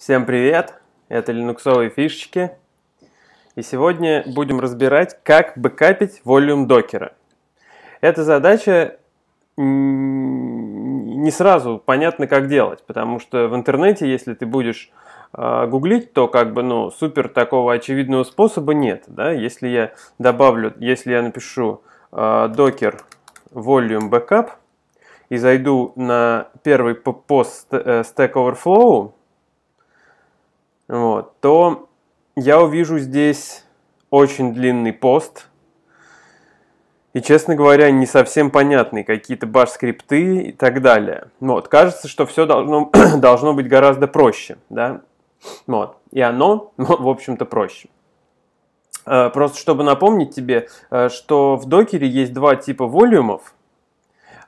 Всем привет! Это линуксовые фишечки. И сегодня будем разбирать, как бэкапить волюм докера. Эта задача не сразу понятно, как делать, потому что в интернете, если ты будешь а, гуглить, то как бы, ну, супер такого очевидного способа нет, да, если я добавлю, если я напишу а, докер э, volume backup и зайду на первый пост э, Stack Overflow, вот, то я увижу здесь очень длинный пост. И, честно говоря, не совсем понятны какие-то баш-скрипты и так далее. Вот, кажется, что все должно, должно быть гораздо проще, да. Вот, и оно, в общем-то, проще. Э, просто чтобы напомнить тебе, э, что в докере есть два типа волюмов.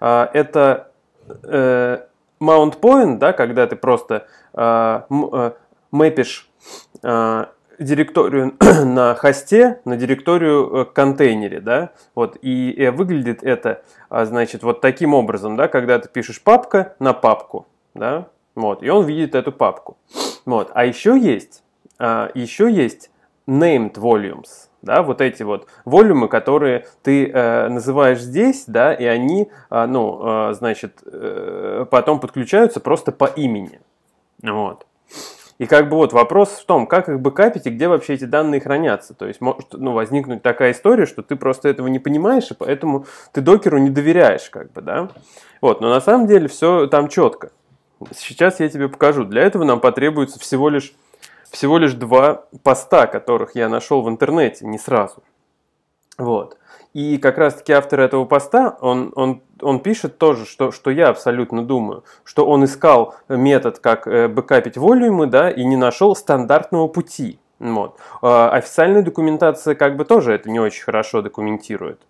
Э, это mount point, да, когда ты просто мэпишь а, директорию на хосте, на директорию э, контейнере, да, вот, и э, выглядит это, а значит, вот таким образом, да, когда ты пишешь папка на папку, да, вот, и он видит эту папку, вот, а еще есть, а, еще есть named volumes, да, вот эти вот волюмы, которые ты э, называешь здесь, да, и они, э, ну, э, значит, э, потом подключаются просто по имени, вот. И как бы вот вопрос в том, как их бэкапить и где вообще эти данные хранятся. То есть может ну, возникнуть такая история, что ты просто этого не понимаешь, и поэтому ты докеру не доверяешь, как бы, да. Вот, но на самом деле все там четко. Сейчас я тебе покажу. Для этого нам потребуется всего лишь, всего лишь два поста, которых я нашел в интернете, не сразу. Вот. И как раз-таки автор этого поста, он, он, он пишет тоже, что, что я абсолютно думаю, что он искал метод, как э, бэкапить волюмы, да, и не нашел стандартного пути. Вот. А официальная документация как бы тоже это не очень хорошо документирует.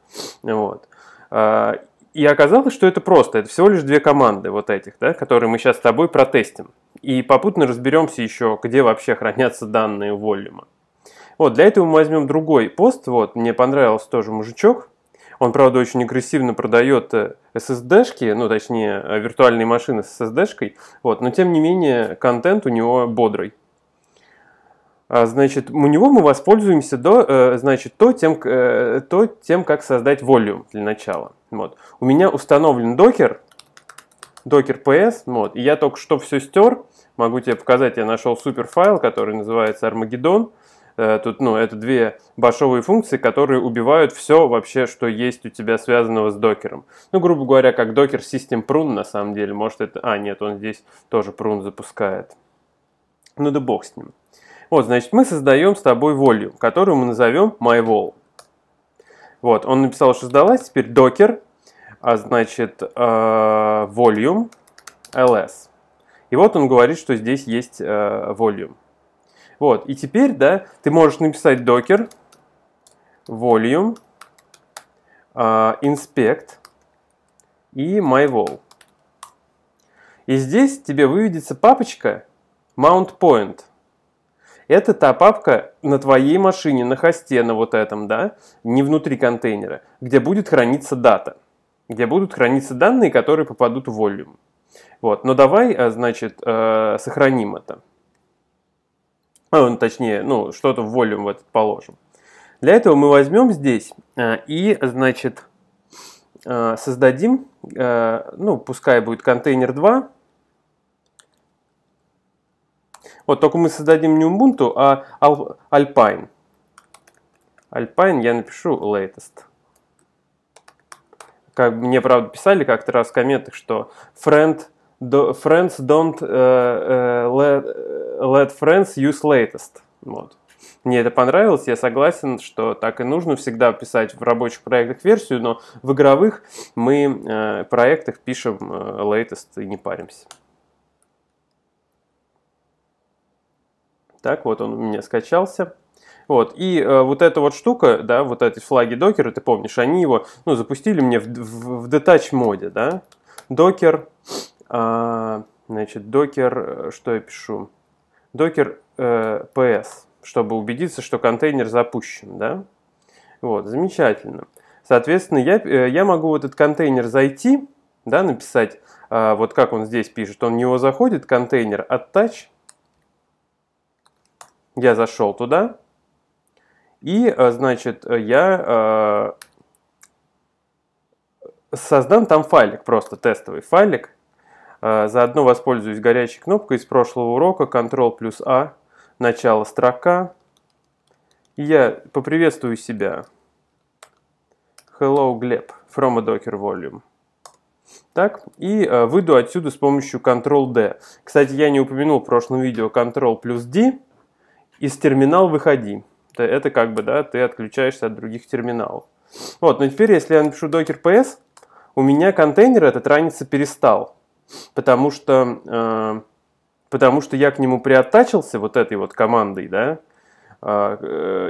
Вот. А, и оказалось, что это просто, это всего лишь две команды вот этих, да, которые мы сейчас с тобой протестим. И попутно разберемся еще, где вообще хранятся данные волюма. Вот, для этого мы возьмем другой пост. Вот, мне понравился тоже мужичок. Он, правда, очень агрессивно продает SSD-шки, э, ну, точнее, э, виртуальные машины с SSD-шкой. Вот, но, тем не менее, контент у него бодрый. А, значит, у него мы воспользуемся до, э, значит, то, тем, то тем, как создать волюм для начала. Вот. У меня установлен докер, докер PS, вот, и я только что все стер. Могу тебе показать, я нашел суперфайл, который называется Armageddon. Э, тут, ну, это две башовые функции, которые убивают все вообще, что есть у тебя связанного с докером. Ну, грубо говоря, как докер System Prune на самом деле. Может это... А, нет, он здесь тоже Prune запускает. Ну да бог с ним. Вот, значит, мы создаем с тобой волю, которую мы назовем myVol. Вот, он написал, что сдалась, теперь докер, а значит, э, volume ls. И вот он говорит, что здесь есть э, volume. Вот, и теперь, да, ты можешь написать docker volume uh, inspect и myvol. И здесь тебе выведется папочка mount point. Это та папка на твоей машине, на хосте, на вот этом, да, не внутри контейнера, где будет храниться дата, где будут храниться данные, которые попадут в volume. Вот, но давай, а, значит, а, сохраним это. Ну, ну, точнее, ну, что-то вволим в этот положим. Для этого мы возьмем здесь э, и, значит, э, создадим, э, ну, пускай будет контейнер 2. Вот, только мы создадим не Ubuntu, а Alpine. Alpine я напишу latest. Как мне, правда, писали как-то раз в комментах, что friend, do, friends don't uh, uh, let, let friends use latest. Вот. Мне это понравилось, я согласен, что так и нужно всегда писать в рабочих проектах версию, но в игровых мы э, проектах пишем э, latest и не паримся. Так, вот он у меня скачался. Вот, и э, вот эта вот штука, да, вот эти флаги докера, ты помнишь, они его, ну, запустили мне в, в, в detach моде, да. Докер, э, значит, докер, э, что я пишу? Docker э, ps, чтобы убедиться, что контейнер запущен, да? Вот, замечательно. Соответственно, я, э, я могу в этот контейнер зайти, да, написать, э, вот как он здесь пишет, он в него заходит, контейнер attach, я зашел туда, и, э, значит, я э, создам там файлик, просто тестовый файлик, а, заодно воспользуюсь горячей кнопкой из прошлого урока Ctrl плюс А, начало строка. Я поприветствую себя. Hello, Gleb, from a Docker volume. Так, и а, выйду отсюда с помощью Ctrl-D. Кстати, я не упомянул в прошлом видео Ctrl плюс D. Из терминал выходи. это как бы, да, ты отключаешься от других терминалов. Вот, но теперь, если я напишу docker ps, у меня контейнер этот раниться перестал потому что, э, потому что я к нему приоттачился вот этой вот командой, да, а,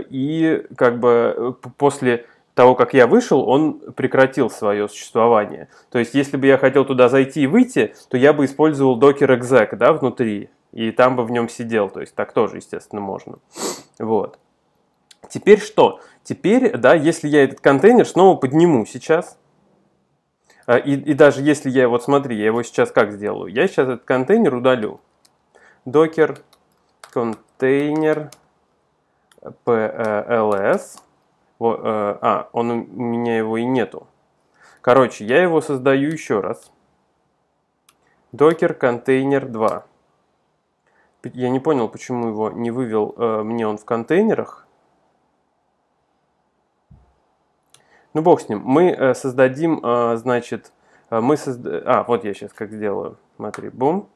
э, и как бы э, после того, как я вышел, он прекратил свое существование. То есть, если бы я хотел туда зайти и выйти, то я бы использовал докер exec, да, внутри, и там бы в нем сидел. То есть, так тоже, естественно, можно. Вот. Теперь что? Теперь, да, если я этот контейнер снова подниму сейчас, а, и, и даже если я, вот смотри, я его сейчас как сделаю? Я сейчас этот контейнер удалю. Docker контейнер PLS. Э э, а, он, у меня его и нету. Короче, я его создаю еще раз. Docker контейнер 2. Я не понял, почему его не вывел э, мне он в контейнерах. Ну, бог с ним. Мы э, создадим, э, значит, э, мы создадим... А, вот я сейчас как сделаю. Смотри, бум.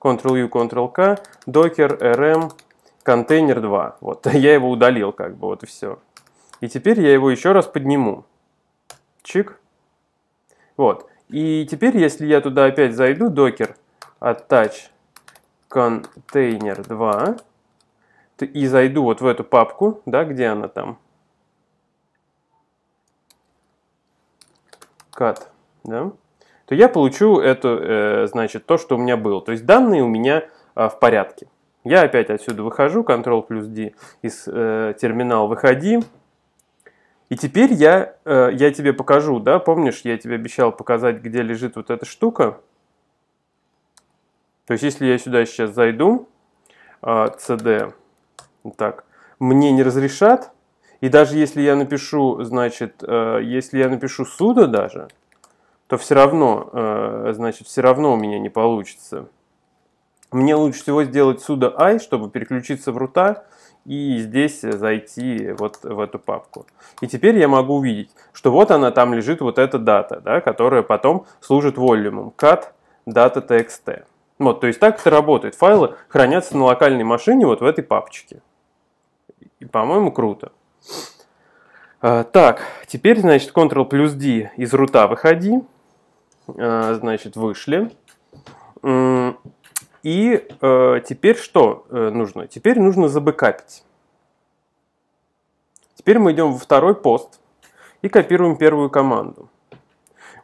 Ctrl-U, Ctrl-K, Docker, RM, контейнер 2. Вот, я его удалил как бы, вот и все. И теперь я его еще раз подниму. Чик. Вот. И теперь, если я туда опять зайду, Docker, attach, контейнер 2, и зайду вот в эту папку, да, где она там, cut, да, то я получу это, э, значит, то, что у меня было. То есть данные у меня а, в порядке. Я опять отсюда выхожу, Ctrl плюс D из э, терминала выходи. И теперь я, э, я тебе покажу, да, помнишь, я тебе обещал показать, где лежит вот эта штука. То есть если я сюда сейчас зайду, а, э, CD, так, мне не разрешат, и даже если я напишу, значит, э, если я напишу суда даже, то все равно, э, значит, все равно у меня не получится. Мне лучше всего сделать суда i, чтобы переключиться в рута и здесь зайти вот в эту папку. И теперь я могу увидеть, что вот она, там лежит вот эта дата, да, которая потом служит волюмом, cat data.txt. Вот, то есть так это работает. Файлы хранятся на локальной машине вот в этой папочке. И, по-моему, круто. А, так, теперь, значит, Ctrl плюс D из рута выходи. А, значит, вышли. И э, теперь что э, нужно? Теперь нужно забэкапить. Теперь мы идем во второй пост и копируем первую команду.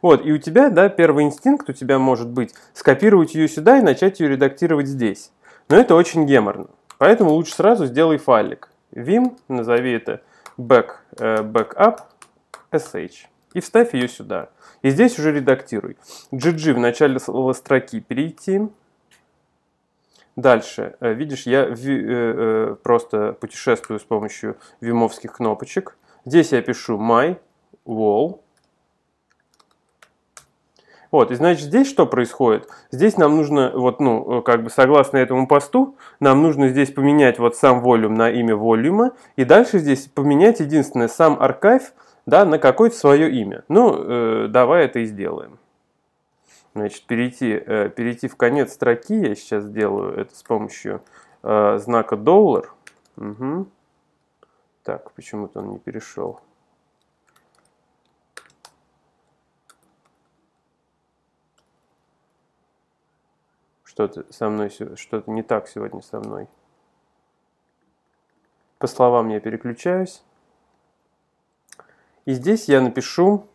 Вот, и у тебя, да, первый инстинкт у тебя может быть скопировать ее сюда и начать ее редактировать здесь. Но это очень геморно. Поэтому лучше сразу сделай файлик. Vim, назови это back, э, backup sh и вставь ее сюда. И здесь уже редактируй. GG в начале строки перейти. Дальше, э, видишь, я э, просто путешествую с помощью вимовских кнопочек. Здесь я пишу my wall вот, и значит, здесь что происходит? Здесь нам нужно, вот, ну, э, как бы согласно этому посту, нам нужно здесь поменять вот сам волюм на имя волюма, и дальше здесь поменять единственное сам аркайв, да, на какое-то свое имя. Ну, э, давай это и сделаем. Значит, перейти, э, перейти в конец строки, я сейчас сделаю это с помощью э, знака доллар. Угу. Так, почему-то он не перешел. что-то со мной, что-то не так сегодня со мной. По словам я переключаюсь. И здесь я напишу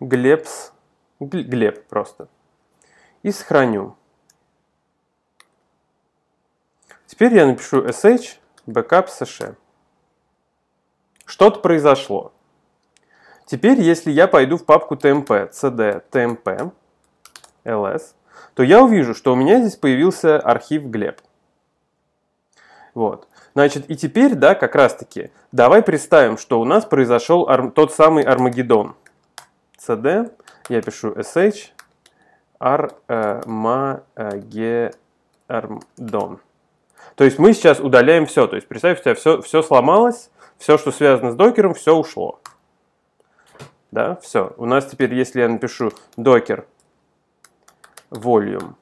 Глебс, Глеб просто. И сохраню. Теперь я напишу sh backup ssh. Что-то произошло. Теперь, если я пойду в папку tmp, cd tmp ls, то я увижу, что у меня здесь появился архив Глеб. Вот. Значит, и теперь, да, как раз-таки, давай представим, что у нас произошел арм, тот самый Армагеддон. cd, я пишу sh, армагеддон. Э, э, то есть мы сейчас удаляем все. То есть представь, у тебя все, все сломалось, все, что связано с докером, все ушло. Да, все. У нас теперь, если я напишу docker volume,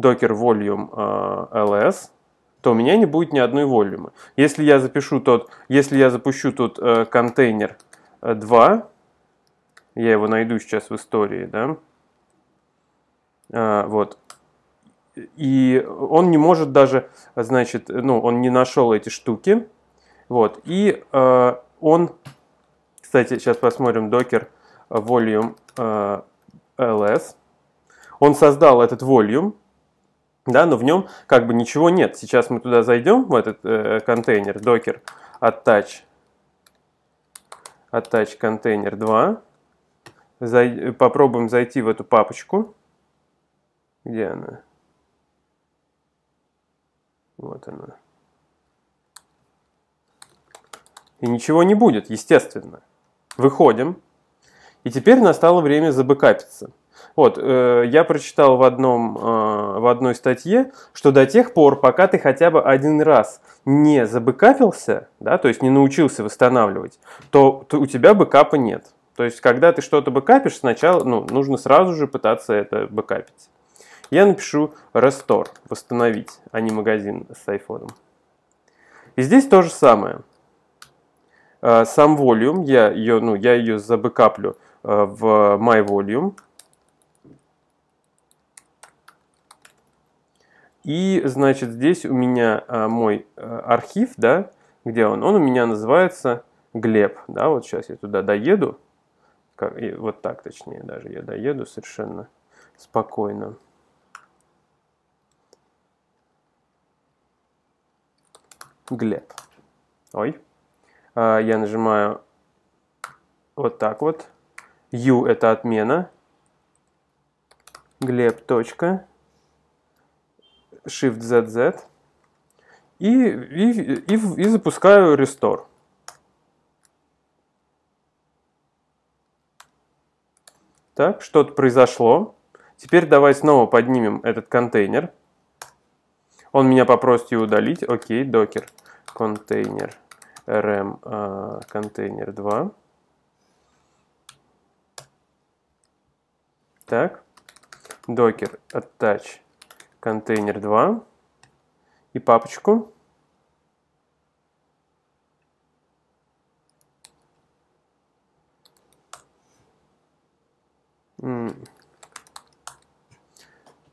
docker volume ls, э, то у меня не будет ни одной волюмы. Если я запишу тот, если я запущу тут э, контейнер 2, э, я его найду сейчас в истории, да, вот, и он не может даже, значит, ну, он не нашел эти штуки, вот, и э, он кстати, сейчас посмотрим Docker volume э, ls. Он создал этот volume, да, но в нем как бы ничего нет. Сейчас мы туда зайдем, в этот э, контейнер docker attach, attach контейнер 2. Зай, попробуем зайти в эту папочку. Где она? Вот она. И ничего не будет, естественно. Выходим. И теперь настало время забыкапиться. Вот, э, я прочитал в, одном, э, в одной статье, что до тех пор, пока ты хотя бы один раз не забыкапился, да, то есть не научился восстанавливать, то, то у тебя бэкапа нет. То есть, когда ты что-то бэкапишь, сначала ну, нужно сразу же пытаться это бэкапить. Я напишу restore, восстановить, а не магазин с айфоном. И здесь то же самое – Э, сам volume, я ее, ну, я ее забэкаплю э, в myVolume. И, значит, здесь у меня э, мой архив, да, где он? Он у меня называется Глеб, да, вот сейчас я туда доеду, как, и вот так точнее даже, я доеду совершенно спокойно. Глеб. Ой. А, я нажимаю вот так вот. U это отмена. Глеб. Точка. Shift ZZ. И, и, и, и запускаю Restore. Так, что-то произошло. Теперь давай снова поднимем этот контейнер. Он меня попросит удалить. Окей, докер. Контейнер rm а, контейнер 2. Так, докер attach контейнер 2 и папочку.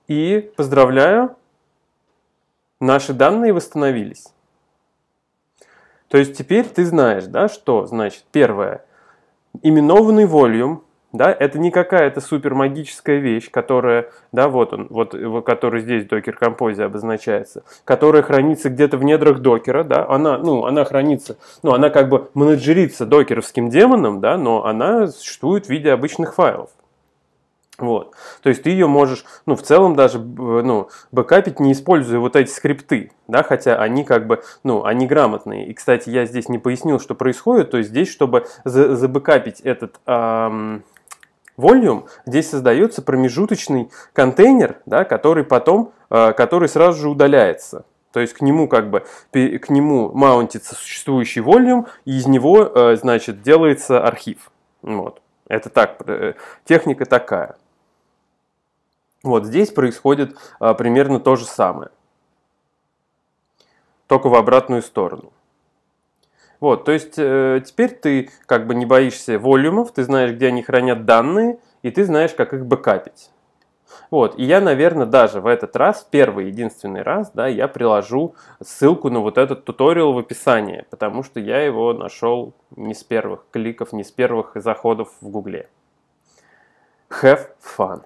И поздравляю, наши данные восстановились. То есть теперь ты знаешь, да, что значит первое. Именованный волюм, да, это не какая-то супер магическая вещь, которая, да, вот он, вот, который здесь в докер композе обозначается, которая хранится где-то в недрах докера, да, она, ну, она хранится, ну, она как бы менеджерится докеровским демоном, да, но она существует в виде обычных файлов. Вот. То есть ты ее можешь, ну, в целом даже, ну, бэкапить, не используя вот эти скрипты, да, хотя они как бы, ну, они грамотные. И, кстати, я здесь не пояснил, что происходит, то есть здесь, чтобы за забэкапить этот эм, volume, здесь создается промежуточный контейнер, да, который потом, э, который сразу же удаляется. То есть к нему как бы к нему маунтится существующий volume, и из него, э, значит, делается архив. Вот. Это так, э, техника такая. Вот здесь происходит а, примерно то же самое, только в обратную сторону. Вот, то есть э, теперь ты как бы не боишься волюмов, ты знаешь, где они хранят данные, и ты знаешь, как их бэкапить. Вот, и я, наверное, даже в этот раз, первый единственный раз, да, я приложу ссылку на вот этот туториал в описании, потому что я его нашел не с первых кликов, не с первых заходов в Гугле. Have fun!